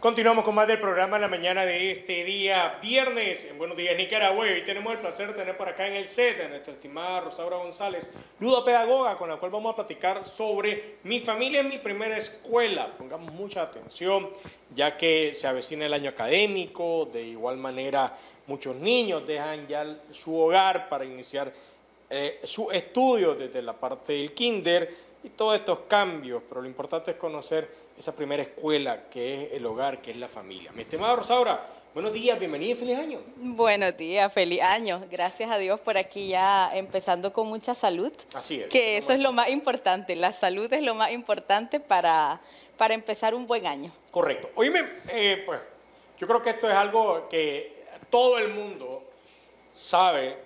Continuamos con más del programa en la mañana de este día, viernes, en Buenos Días Nicaragua. Y tenemos el placer de tener por acá en el set a nuestra estimada Rosaura González, pedagoga, con la cual vamos a platicar sobre Mi familia en mi primera escuela. Pongamos mucha atención, ya que se avecina el año académico, de igual manera muchos niños dejan ya su hogar para iniciar eh, su estudio desde la parte del kinder y todos estos cambios, pero lo importante es conocer esa primera escuela que es el hogar, que es la familia. Mi estimada Rosaura, buenos días, bienvenida y feliz año. Buenos días, feliz año. Gracias a Dios por aquí ya empezando con mucha salud. Así es. Que eso es lo más importante, la salud es lo más importante para, para empezar un buen año. Correcto. Oíme, eh, pues yo creo que esto es algo que todo el mundo sabe,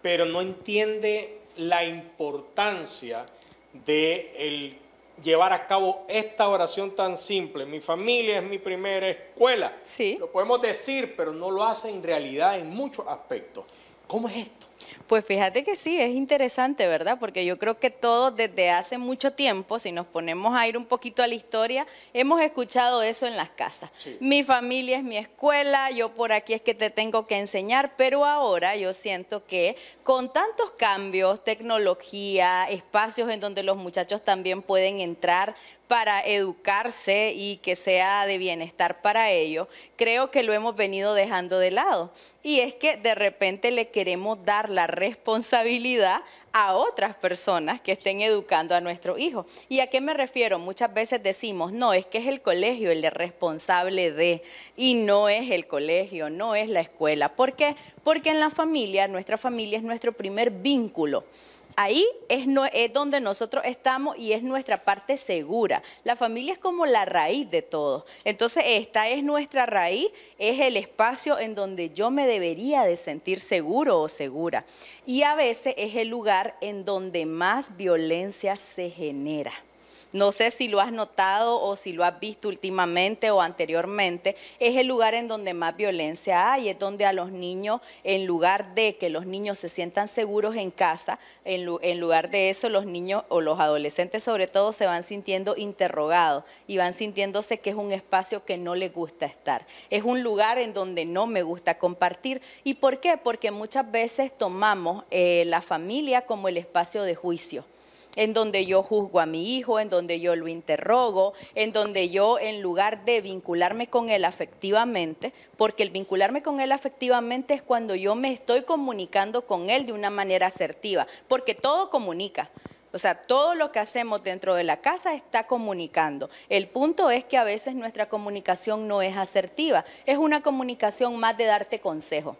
pero no entiende la importancia del de llevar a cabo esta oración tan simple. Mi familia es mi primera escuela. Sí. Lo podemos decir, pero no lo hace en realidad en muchos aspectos. ¿Cómo es esto? Pues fíjate que sí, es interesante, ¿verdad? Porque yo creo que todos desde hace mucho tiempo, si nos ponemos a ir un poquito a la historia, hemos escuchado eso en las casas. Mi familia es mi escuela, yo por aquí es que te tengo que enseñar, pero ahora yo siento que con tantos cambios, tecnología, espacios en donde los muchachos también pueden entrar, para educarse y que sea de bienestar para ellos, creo que lo hemos venido dejando de lado. Y es que de repente le queremos dar la responsabilidad a otras personas que estén educando a nuestros hijos. ¿Y a qué me refiero? Muchas veces decimos, no, es que es el colegio el responsable de, y no es el colegio, no es la escuela. ¿Por qué? Porque en la familia, nuestra familia es nuestro primer vínculo ahí es, donde nosotros estamos y es nuestra parte segura. La familia es como la raíz de todo. Entonces, esta es nuestra raíz, es el espacio en donde yo me debería de sentir seguro o segura. Y a veces es el lugar en donde más violencia se genera no sé si lo has notado o si lo has visto últimamente o anteriormente, es el lugar en donde más violencia hay, es donde a los niños, en lugar de que los niños se sientan seguros en casa, en, lugar de eso los niños o los adolescentes sobre todo se van sintiendo interrogados y van sintiéndose que es un espacio que no les gusta estar, es un lugar en donde no me gusta compartir. ¿Y por qué? Porque muchas veces tomamos eh, la familia como el espacio de juicio en donde yo juzgo a mi hijo, en donde yo lo interrogo, en donde yo en lugar de vincularme con él afectivamente, porque el vincularme con él afectivamente es cuando yo me estoy comunicando con él de una manera asertiva, porque todo comunica. O sea, todo lo que hacemos dentro de la casa está comunicando. El punto es que a veces nuestra comunicación no es asertiva, es una comunicación más de darte consejo.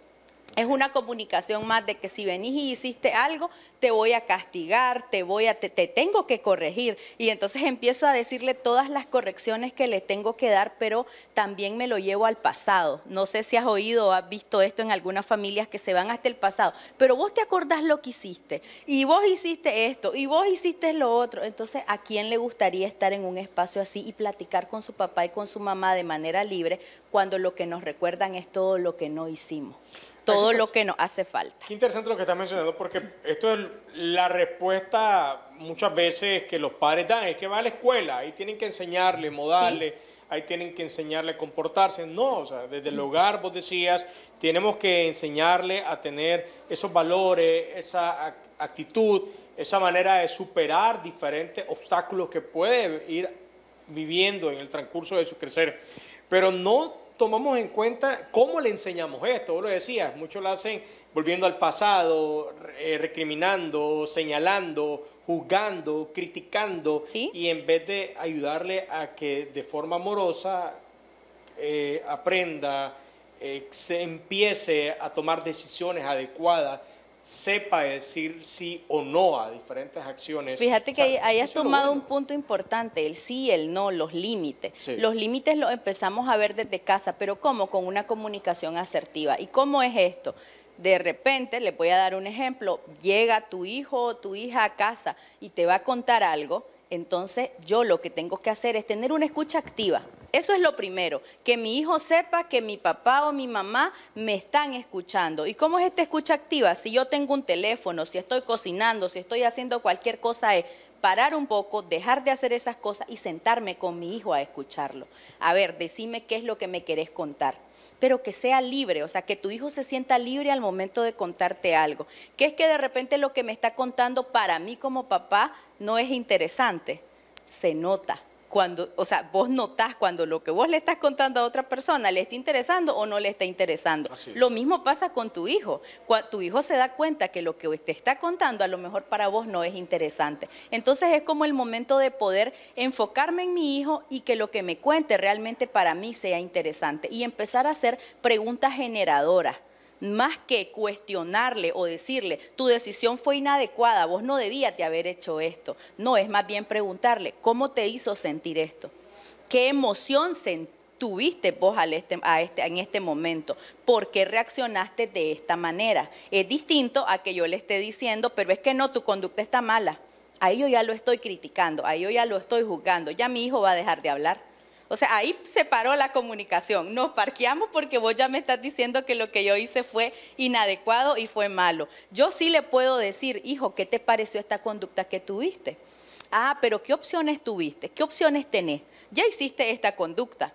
Es una comunicación más de que si venís y hiciste algo, te voy a castigar, te voy a, te, tengo que corregir. Y entonces empiezo a decirle todas las correcciones que le tengo que dar, pero también me lo llevo al pasado. No sé si has oído o has visto esto en algunas familias que se van hasta el pasado, pero vos te acordás lo que hiciste, y vos hiciste esto, y vos hiciste lo otro. Entonces, ¿a quién le gustaría estar en un espacio así y platicar con su papá y con su mamá de manera libre cuando lo que nos recuerdan es todo lo que no hicimos? todo lo que nos hace falta. Qué interesante lo que estás mencionando, porque esto es la respuesta muchas veces que los padres dan, es que va a la escuela, ahí tienen que enseñarle, modarle. ahí tienen que enseñarle a comportarse. No, o sea, desde el hogar, vos decías, tenemos que enseñarle a tener esos valores, esa actitud, esa manera de superar diferentes obstáculos que puede ir viviendo en el transcurso de su crecer. Pero no tomamos en cuenta cómo le enseñamos esto. Vos lo decías, muchos lo hacen volviendo al pasado, eh, recriminando, señalando, juzgando, criticando, y en vez de ayudarle a que de forma amorosa eh, aprenda, eh, se empiece a tomar decisiones adecuadas sepa decir sí o no a diferentes acciones. Fíjate que ahí hayas tomado un punto importante, el sí, el no, los límites. Los límites los empezamos a ver desde casa, pero ¿cómo? Con una comunicación asertiva. ¿Y cómo es esto? de repente, le voy a dar un ejemplo, llega tu hijo o tu hija a casa y te va a contar algo entonces yo lo que tengo que hacer es tener una escucha activa. Eso es lo primero, que mi hijo sepa que mi papá o mi mamá me están escuchando. ¿Y cómo es esta escucha activa? Si yo tengo un teléfono, si estoy cocinando, si estoy haciendo cualquier cosa, es parar un poco, dejar de hacer esas cosas y sentarme con mi hijo a escucharlo. A ver, decime qué es lo que me querés contar pero que sea libre, o sea, que tu hijo se sienta libre al momento de contarte algo. Que es que de repente lo que me está contando para mí como papá no es interesante, se nota cuando, o sea, vos notás cuando lo que vos le estás contando a otra persona le está interesando o no le está interesando. Lo mismo pasa con tu hijo. tu hijo se da cuenta que lo que te está contando a lo mejor para vos no es interesante. Entonces es como el momento de poder enfocarme en mi hijo y que lo que me cuente realmente para mí sea interesante y empezar a hacer preguntas generadoras más que cuestionarle o decirle, tu decisión fue inadecuada, vos no debías de haber hecho esto. No, es más bien preguntarle, ¿cómo te hizo sentir esto? ¿Qué emoción tuviste vos este, este, en este momento? ¿Por qué reaccionaste de esta manera? Es distinto a que yo le esté diciendo, pero es que no, tu conducta está mala. Ahí yo ya lo estoy criticando, ahí yo ya lo estoy juzgando, ya mi hijo va a dejar de hablar o sea, ahí se paró la comunicación. Nos parqueamos porque vos ya me estás diciendo que lo que yo hice fue inadecuado y fue malo. Yo sí le puedo decir, hijo, ¿qué te pareció esta conducta que tuviste? Ah, pero ¿qué opciones tuviste? ¿Qué opciones tenés? Ya hiciste esta conducta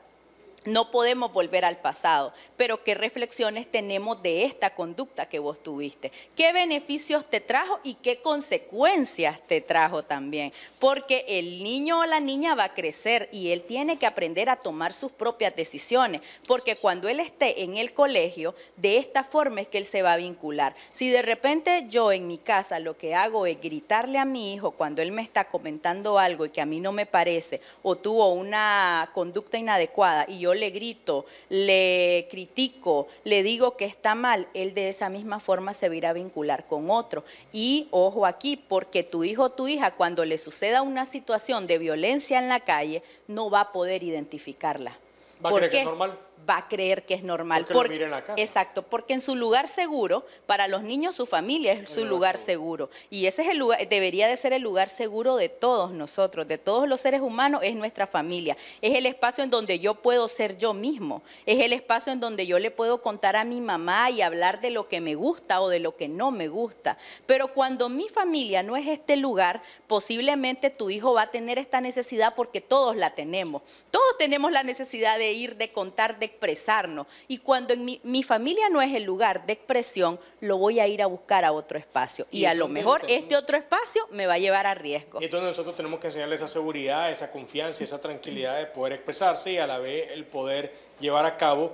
no podemos volver al pasado, pero qué reflexiones tenemos de esta conducta que vos tuviste. ¿Qué beneficios te trajo y qué consecuencias te trajo también? Porque el niño o la niña va a crecer y él tiene que aprender a tomar sus propias decisiones, porque cuando él esté en el colegio, de esta forma es que él se va a vincular. Si de repente yo en mi casa lo que hago es gritarle a mi hijo cuando él me está comentando algo y que a mí no me parece o tuvo una conducta inadecuada y yo le grito, le critico, le digo que está mal, él de esa misma forma se verá a vincular con otro. Y ojo aquí, porque tu hijo o tu hija cuando le suceda una situación de violencia en la calle, no va a poder identificarla. ¿Va a creer que es normal? va a creer que es normal. Porque, en Exacto, porque en su lugar seguro, para los niños su familia es su lugar seguro. Y ese es el lugar, debería de ser el lugar seguro de todos nosotros, de todos los seres humanos, es nuestra familia. Es el espacio en donde yo puedo ser yo mismo. Es el espacio en donde yo le puedo contar a mi mamá y hablar de lo que me gusta o de lo que no me gusta. Pero cuando mi familia no es este lugar, posiblemente tu hijo va a tener esta necesidad porque todos la tenemos. Todos tenemos la necesidad de ir, de contar, de expresarnos. Y cuando en mi, mi, familia no es el lugar de expresión, lo voy a ir a buscar a otro espacio. Y, a lo mejor este otro espacio me va a llevar a riesgo. Y entonces nosotros tenemos que enseñarle esa seguridad, esa confianza, esa tranquilidad de poder expresarse y a la vez el poder llevar a cabo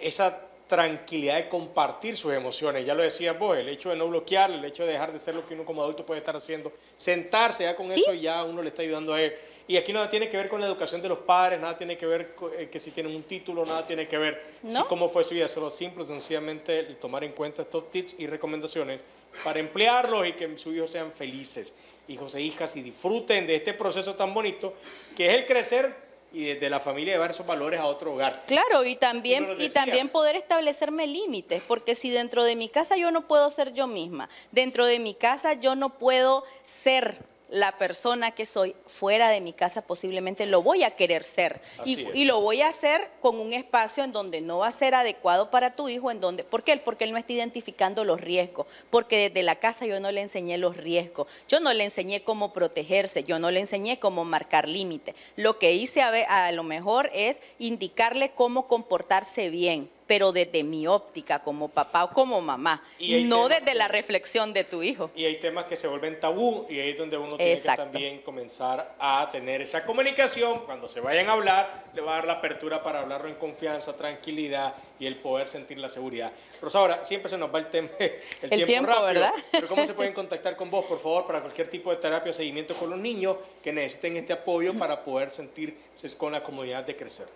esa tranquilidad de compartir sus emociones. Ya lo decías vos, el hecho de no bloquear, el hecho de dejar de ser lo que uno como adulto puede estar haciendo, sentarse ya con eso ya uno le está ayudando a él. Y aquí nada tiene que ver con la educación de los padres, nada tiene que ver eh, que si tienen un título, nada tiene que ver cómo fue su vida, solo simple, sencillamente tomar en cuenta estos tips y recomendaciones para emplearlos y que sus hijos sean felices, hijos e hijas, y disfruten de este proceso tan bonito que es el crecer y desde la familia llevar esos valores a otro hogar. Claro, y también, y, también poder establecerme límites, porque si dentro de mi casa yo no puedo ser yo misma, dentro de mi casa yo no puedo ser la persona que soy fuera de mi casa posiblemente lo voy a querer ser y, lo voy a hacer con un espacio en donde no va a ser adecuado para tu hijo, en donde, ¿por qué? Porque él no está identificando los riesgos, porque desde la casa yo no le enseñé los riesgos, yo no le enseñé cómo protegerse, yo no le enseñé cómo marcar límites. Lo que hice a lo mejor es indicarle cómo comportarse bien, pero desde mi óptica como papá o como mamá, no desde la reflexión de tu hijo. Y hay temas que se vuelven tabú y ahí es donde uno tiene que también comenzar a tener esa comunicación. Cuando se vayan a hablar, le va a dar la apertura para hablarlo en confianza, tranquilidad y el poder sentir la seguridad. ahora siempre se nos va el, tema, el, tiempo, rápido, ¿verdad? Pero ¿cómo se pueden contactar con vos, por favor, para cualquier tipo de terapia o seguimiento con los niños que necesiten este apoyo para poder sentirse con la comunidad de crecer?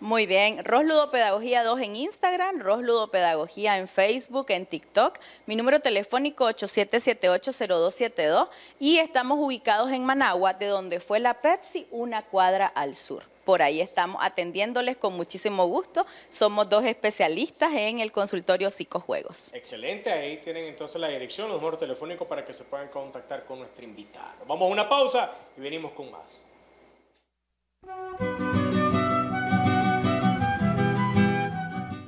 Muy bien, Ros Pedagogía 2 en Instagram Instagram, Pedagogía en Facebook, en TikTok, mi número telefónico 87780272 y estamos ubicados en Managua, de donde fue la Pepsi, una cuadra al sur por ahí estamos atendiéndoles con muchísimo gusto. Somos dos especialistas en el consultorio Psicojuegos. Excelente, ahí tienen entonces la dirección, los números telefónicos para que se puedan contactar con nuestro invitado. Vamos a una pausa y venimos con más.